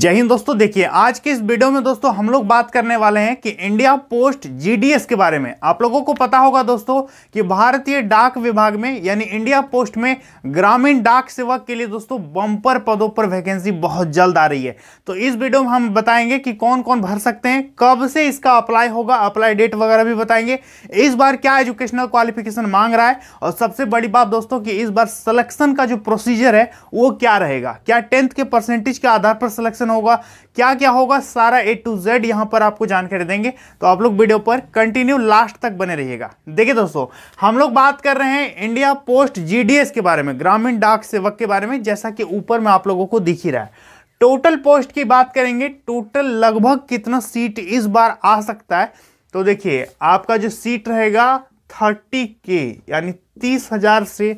जय हिंद दोस्तों देखिए आज के इस वीडियो में दोस्तों हम लोग बात करने वाले हैं कि इंडिया पोस्ट जीडीएस के बारे में आप लोगों को पता होगा दोस्तों कि भारतीय डाक विभाग में यानी इंडिया पोस्ट में ग्रामीण डाक सेवक के लिए दोस्तों बम्पर पदों पर वैकेंसी बहुत जल्द आ रही है तो इस वीडियो में हम बताएंगे कि कौन कौन भर सकते हैं कब से इसका अप्लाई होगा अप्लाई डेट वगैरह भी बताएंगे इस बार क्या एजुकेशनल क्वालिफिकेशन मांग रहा है और सबसे बड़ी बात दोस्तों की इस बार सिलेक्शन का जो प्रोसीजर है वो क्या रहेगा क्या टेंथ के परसेंटेज के आधार पर सिलेक्शन क्वेश्चन होगा क्या क्या होगा सारा ए टू जेड यहाँ पर आपको जानकारी देंगे तो आप लोग वीडियो पर कंटिन्यू लास्ट तक बने रहिएगा देखिए दोस्तों हम लोग बात कर रहे हैं इंडिया पोस्ट जीडीएस के बारे में ग्रामीण डाक सेवक के बारे में जैसा कि ऊपर में आप लोगों को दिख ही रहा है टोटल पोस्ट की बात करेंगे टोटल लगभग कितना सीट इस बार आ सकता है तो देखिए आपका जो सीट रहेगा थर्टी के यानी तीस हजार से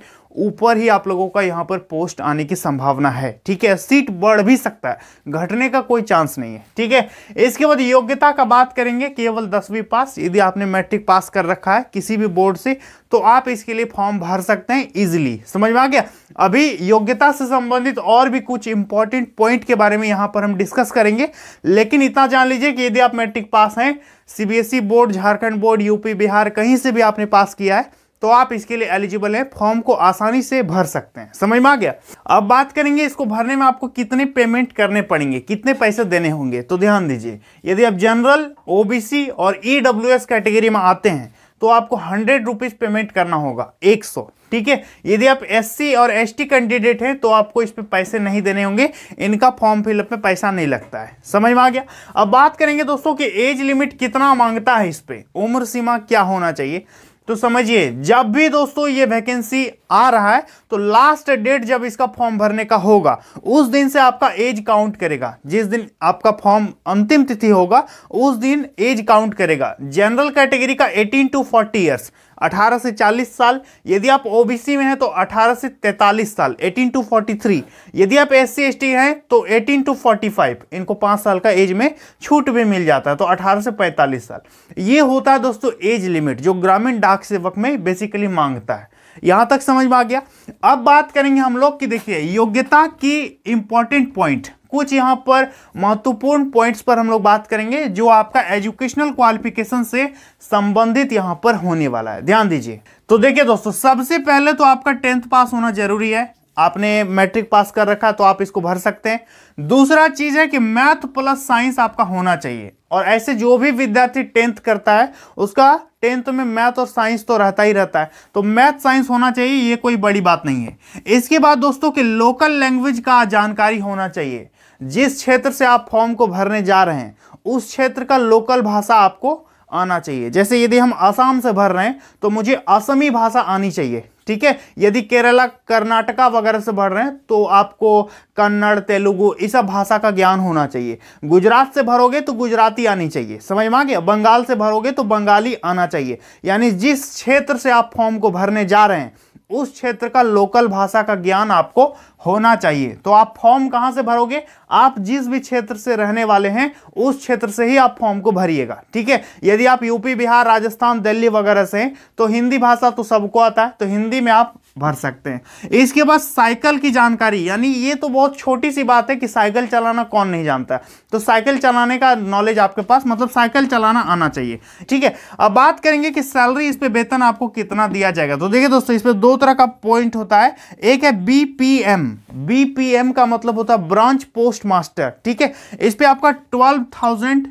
ऊपर ही आप लोगों का यहाँ पर पोस्ट आने की संभावना है ठीक है सीट बढ़ भी सकता है घटने का कोई चांस नहीं है ठीक है इसके बाद योग्यता का बात करेंगे केवल दसवीं पास यदि आपने मैट्रिक पास कर रखा है किसी भी बोर्ड से तो आप इसके लिए फॉर्म भर सकते हैं इजिली समझ में आ गया अभी योग्यता से संबंधित और भी कुछ इंपॉर्टेंट पॉइंट के बारे में यहाँ पर हम डिस्कस करेंगे लेकिन इतना जान लीजिए कि यदि आप मैट्रिक पास हैं C e board Jharkhand board UP Bihar कहीं से भी आपने पास किया है तो आप इसके लिए एलिजिबल हैं फॉर्म को आसानी से भर सकते हैं समझ में आ गया अब बात करेंगे इसको भरने में आपको कितने पेमेंट करने पड़ेंगे कितने पैसे देने होंगे तो ध्यान दीजिए यदि आप जनरल ओबीसी और ईडब्ल्यूएस कैटेगरी में आते हैं तो आपको हंड्रेड रुपीज़ पेमेंट करना होगा एक सौ ठीक है यदि आप एससी और एसटी कैंडिडेट हैं तो आपको इस पर पैसे नहीं देने होंगे इनका फॉर्म फिलअप में पैसा नहीं लगता है समझ में आ गया अब बात करेंगे दोस्तों कि एज लिमिट कितना मांगता है इस पर उम्र सीमा क्या होना चाहिए तो समझिए जब भी दोस्तों ये वैकेंसी आ रहा है तो लास्ट डेट जब इसका फॉर्म भरने का होगा उस दिन से आपका एज काउंट करेगा जिस दिन आपका फॉर्म अंतिम तिथि होगा उस दिन एज काउंट करेगा जनरल कैटेगरी का 18 टू 40 इयर्स 18 से 40 साल यदि आप ओबीसी में हैं तो 18 से 43 साल 18 टू 43 यदि आप एस सी एस टी हैं तो 18 टू 45 इनको पाँच साल का एज में छूट भी मिल जाता है तो 18 से 45 साल ये होता है दोस्तों एज लिमिट जो ग्रामीण डाक सेवक में बेसिकली मांगता है यहाँ तक समझ में आ गया अब बात करेंगे हम लोग कि देखिए योग्यता की इम्पॉर्टेंट पॉइंट कुछ यहाँ पर महत्वपूर्ण पॉइंट्स पर हम लोग बात करेंगे जो आपका एजुकेशनल क्वालिफिकेशन से संबंधित यहाँ पर होने वाला है ध्यान दीजिए तो देखिए दोस्तों सबसे पहले तो आपका टेंथ पास होना जरूरी है आपने मैट्रिक पास कर रखा तो आप इसको भर सकते हैं दूसरा चीज है कि मैथ प्लस साइंस आपका होना चाहिए और ऐसे जो भी विद्यार्थी टेंथ करता है उसका टेंथ में मैथ और साइंस तो रहता ही रहता है तो मैथ साइंस होना चाहिए ये कोई बड़ी बात नहीं है इसके बाद दोस्तों कि लोकल लैंग्वेज का जानकारी होना चाहिए जिस क्षेत्र से आप फॉर्म को भरने जा रहे हैं उस क्षेत्र का लोकल भाषा आपको आना चाहिए जैसे यदि हम असम से भर रहे हैं तो मुझे असमी भाषा आनी चाहिए ठीक है यदि केरला कर्नाटका वगैरह से भर रहे हैं तो आपको कन्नड़ तेलुगु इस सब भाषा का ज्ञान होना चाहिए गुजरात से भरोगे तो गुजराती आनी चाहिए समझ में आ गया बंगाल से भरोगे तो बंगाली आना चाहिए यानी जिस क्षेत्र से आप फॉर्म को भरने जा रहे हैं उस क्षेत्र का लोकल भाषा का ज्ञान आपको होना चाहिए तो आप फॉर्म कहाँ से भरोगे आप जिस भी क्षेत्र से रहने वाले हैं उस क्षेत्र से ही आप फॉर्म को भरिएगा ठीक है यदि आप यूपी बिहार राजस्थान दिल्ली वगैरह से हैं तो हिंदी भाषा तो सबको आता है तो हिंदी में आप भर सकते हैं इसके बाद साइकिल की जानकारी यानी ये तो बहुत छोटी सी बात है कि साइकिल चलाना कौन नहीं जानता तो साइकिल चलाने का नॉलेज आपके पास मतलब साइकिल चलाना आना चाहिए ठीक है अब बात करेंगे कि सैलरी इस पर वेतन आपको कितना दिया जाएगा तो देखिए दोस्तों इस पर दो तरह का पॉइंट होता है एक है बीपीएम बीपीएम का मतलब होता है ब्रांच पोस्ट मास्टर ठीक है इस पर आपका ट्वेल्व थाउजेंड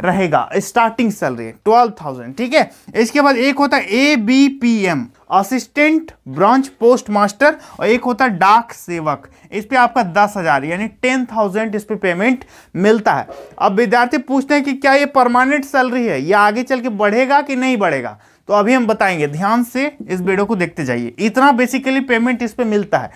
रहेगा स्टार्टिंग सैलरी ट्वेल्व थाउजेंड ठीक है इसके बाद एक होता है A B P M assistant branch post master और एक होता है डाक सेवक इस पर आपका दस हज़ार यानी टेन थाउजेंड इस पर पेमेंट मिलता है अब विद्यार्थी पूछते हैं कि क्या ये परमानेंट सैलरी है या आगे चल के बढ़ेगा कि नहीं बढ़ेगा तो अभी हम बताएंगे ध्यान से इस वीडियो को देखते जाइए इतना बेसिकली पेमेंट इस पर पे मिलता है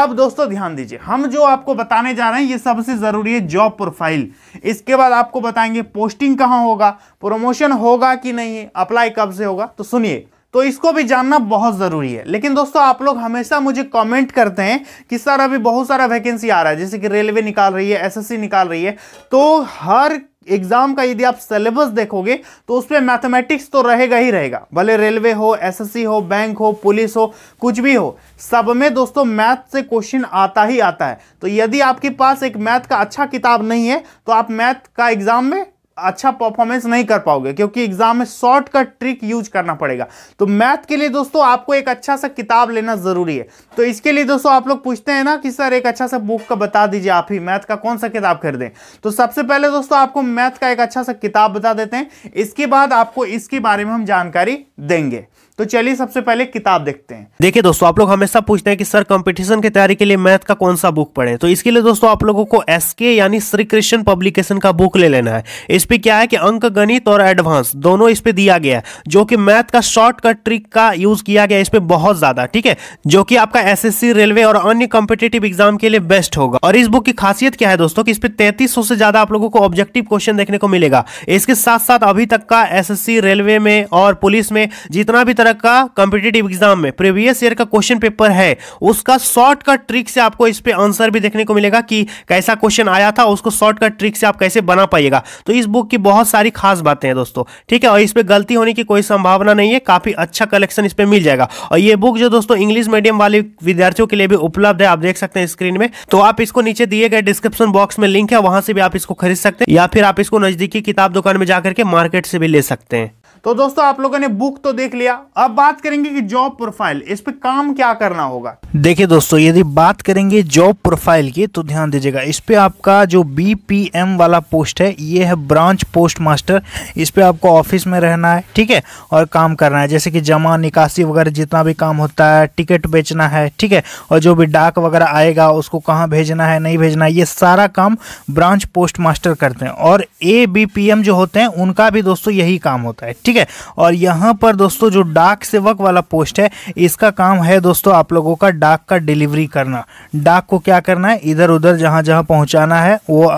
अब दोस्तों ध्यान दीजिए हम जो आपको बताने जा रहे हैं ये सबसे ज़रूरी है जॉब प्रोफाइल इसके बाद आपको बताएंगे पोस्टिंग कहाँ होगा प्रमोशन होगा कि नहीं अप्लाई कब से होगा तो सुनिए तो इसको भी जानना बहुत ज़रूरी है लेकिन दोस्तों आप लोग हमेशा मुझे कमेंट करते हैं कि सर अभी बहुत सारा वैकेंसी आ रहा है जैसे कि रेलवे निकाल रही है एसएससी निकाल रही है तो हर एग्जाम का यदि आप सिलेबस देखोगे तो उसमें मैथमेटिक्स तो रहेगा ही रहेगा भले रेलवे हो एसएससी हो बैंक हो पुलिस हो कुछ भी हो सब में दोस्तों मैथ से क्वेश्चन आता ही आता है तो यदि आपके पास एक मैथ का अच्छा किताब नहीं है तो आप मैथ का एग्जाम में अच्छा परफॉर्मेंस नहीं कर पाओगे क्योंकि एग्जाम में शॉर्ट का ट्रिक यूज करना पड़ेगा तो मैथ के लिए दोस्तों आपको एक अच्छा सा किताब लेना जरूरी है तो इसके लिए दोस्तों आप लोग पूछते हैं ना कि सर एक अच्छा सा बुक का बता दीजिए आप ही मैथ का कौन सा किताब खरीदें तो सबसे पहले दोस्तों आपको मैथ का एक अच्छा सा किताब बता देते हैं इसके बाद आपको इसके बारे में हम जानकारी देंगे तो चलिए सबसे पहले किताब देखते हैं देखिए दोस्तों आप लोग हमेशा पूछते हैं कि सर कंपटीशन की तैयारी के लिए मैथ का कौन सा बुक पढ़े तो इसके लिए दोस्तों आप लोगों को एस के यानी श्री कृष्ण पब्लिकेशन का बुक ले लेना है इस पे क्या है कि अंक गणित और एडवांस दोनों इस पे दिया गया है जो कि मैथ का शॉर्टकट ट्रिक का यूज किया गया इस पे बहुत ज्यादा ठीक है जो की आपका एस रेलवे और अन्य कॉम्पिटेटिव एग्जाम के लिए बेस्ट होगा और इस बुक की खासियत क्या है दोस्तों की इस पे तैतीस से ज्यादा आप लोगों को ऑब्जेक्टिव क्वेश्चन देखने को मिलेगा इसके साथ साथ अभी तक का एस रेलवे में और पुलिस में जितना भी तरह का कॉम्पिटेटिव एग्जाम में प्रीवियस ईयर का क्वेश्चन पेपर है उसका शॉर्टकट ट्रिक से आपको इस पे आंसर भी देखने को मिलेगा कि कैसा क्वेश्चन आया था उसको शॉर्टकट ट्रिक से आप कैसे बना पाइएगा तो इस बुक की बहुत सारी खास बातें हैं दोस्तों ठीक है और इस पर गलती होने की कोई संभावना नहीं है काफ़ी अच्छा कलेक्शन इस पर मिल जाएगा और ये बुक जो दोस्तों इंग्लिश मीडियम वाले विद्यार्थियों के लिए भी उपलब्ध है आप देख सकते हैं स्क्रीन में तो आप इसको नीचे दिए गए डिस्क्रिप्शन बॉक्स में लिंक है वहां से भी आप इसको खरीद सकते हैं या फिर आप इसको नजदीकी किताब दुकान में जाकर के मार्केट से भी ले सकते हैं तो दोस्तों आप लोगों ने बुक तो देख लिया अब बात करेंगे कि जॉब प्रोफाइल इस पे काम क्या करना होगा देखिए दोस्तों यदि बात करेंगे जॉब प्रोफाइल की तो ध्यान दीजिएगा इस पे आपका जो बीपीएम वाला पोस्ट है ये है ब्रांच पोस्ट मास्टर इस पे आपको ऑफिस में रहना है ठीक है और काम करना है जैसे कि जमा निकासी वगैरह जितना भी काम होता है टिकट बेचना है ठीक है और जो भी डाक वगैरह आएगा उसको कहाँ भेजना है नहीं भेजना है ये सारा काम ब्रांच पोस्ट मास्टर करते हैं और ए जो होते हैं उनका भी दोस्तों यही काम होता है ठीक ठीक है और यहाँ पर दोस्तों जो डाक सेवक वाला पोस्ट है इसका काम है दोस्तों आप लोगों का डाक का डिलीवरी करना डाक को क्या करना है इधर उधर जहाँ जहाँ पहुँचाना है वो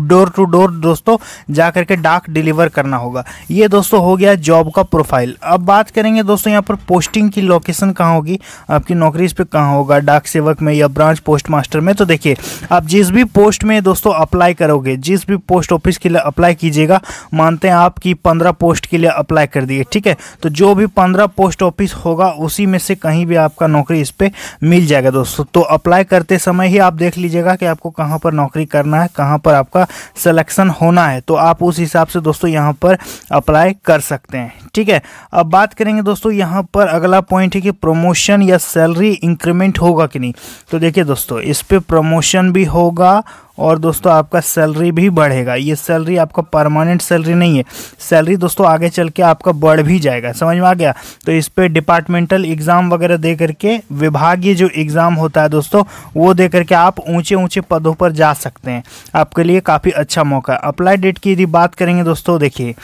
डोर टू डोर दोस्तों जा करके डाक डिलीवर करना होगा ये दोस्तों हो गया जॉब का प्रोफाइल अब बात करेंगे दोस्तों यहाँ पर पोस्टिंग की लोकेशन कहाँ होगी आपकी नौकरी इस पर कहाँ होगा डाक सेवक में या ब्रांच पोस्ट मास्टर में तो देखिए आप जिस भी पोस्ट में दोस्तों अप्लाई करोगे जिस भी पोस्ट ऑफिस के लिए अप्लाई कीजिएगा मानते हैं आपकी पंद्रह पोस्ट के लिए अप्लाई कर दिए ठीक है तो जो भी पंद्रह पोस्ट ऑफिस होगा उसी में से कहीं भी आपका नौकरी इस पर मिल जाएगा दोस्तों तो अप्लाई करते समय ही आप देख लीजिएगा कि आपको कहाँ पर नौकरी करना है कहाँ पर आपका आपका सिलेक्शन होना है तो आप उस हिसाब से दोस्तों यहाँ पर अप्लाई कर सकते हैं ठीक है अब बात करेंगे दोस्तों यहाँ पर अगला पॉइंट है कि प्रमोशन या सैलरी इंक्रीमेंट होगा कि नहीं तो देखिए दोस्तों इस पर प्रमोशन भी होगा और दोस्तों आपका सैलरी भी बढ़ेगा ये सैलरी आपका परमानेंट सैलरी नहीं है सैलरी दोस्तों आगे चल के आपका बढ़ भी जाएगा समझ में आ गया तो इस पर डिपार्टमेंटल एग्ज़ाम वगैरह दे करके विभागीय जो एग्ज़ाम होता है दोस्तों वो दे करके आप ऊँचे ऊँचे पदों पर जा सकते हैं आपके लिए काफ़ी अच्छा मौका अप्लाई डेट की यदि बात करेंगे दोस्तों देखिए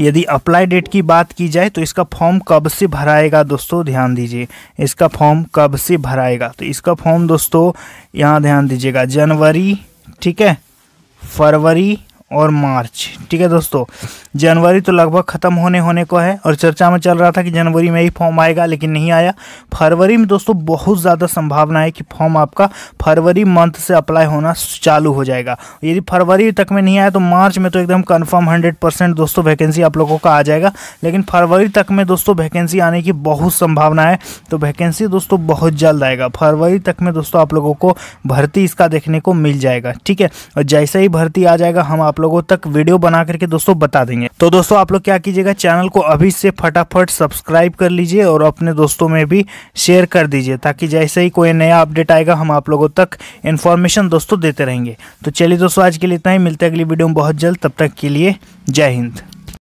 यदि अप्लाई डेट की बात की जाए तो इसका फॉर्म कब से भराएगा दोस्तों ध्यान दीजिए इसका फॉर्म कब से भराएगा तो इसका फॉर्म दोस्तों यहाँ ध्यान दीजिएगा जनवरी ठीक है फरवरी और मार्च ठीक है दोस्तों जनवरी तो लगभग ख़त्म होने होने को है और चर्चा में चल रहा था कि जनवरी में ही फॉर्म आएगा लेकिन नहीं आया फरवरी में दोस्तों बहुत ज़्यादा संभावना है कि फॉर्म आपका फरवरी मंथ से अप्लाई होना चालू हो जाएगा यदि फरवरी तक में नहीं आया तो मार्च में तो एकदम कन्फर्म हंड्रेड दोस्तों वैकेंसी आप लोगों का आ जाएगा लेकिन फरवरी तक में दोस्तों वैकेंसी आने की बहुत संभावना है तो वैकेंसी दोस्तों बहुत जल्द आएगा फरवरी तक में दोस्तों आप लोगों को भर्ती इसका देखने को मिल जाएगा ठीक है और जैसे ही भर्ती आ जाएगा हम आप लोगों तक वीडियो बना करके दोस्तों बता देंगे तो दोस्तों आप लोग क्या कीजिएगा चैनल को अभी से फटाफट सब्सक्राइब कर लीजिए और अपने दोस्तों में भी शेयर कर दीजिए ताकि जैसे ही कोई नया अपडेट आएगा हम आप लोगों तक इन्फॉर्मेशन दोस्तों देते रहेंगे तो चलिए दोस्तों आज के लिए इतना ही मिलते हैं अगली वीडियो में बहुत जल्द तब तक के लिए जय हिंद